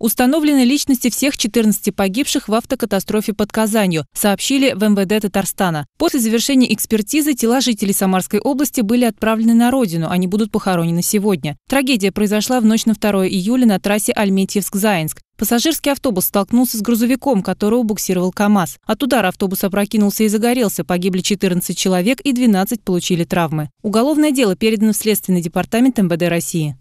Установлены личности всех 14 погибших в автокатастрофе под Казанью, сообщили в МВД Татарстана. После завершения экспертизы тела жителей Самарской области были отправлены на родину, они будут похоронены сегодня. Трагедия произошла в ночь на 2 июля на трассе Альметьевск-Заинск. Пассажирский автобус столкнулся с грузовиком, которого буксировал КАМАЗ. От удара автобус опрокинулся и загорелся, погибли 14 человек и 12 получили травмы. Уголовное дело передано в Следственный департамент МВД России.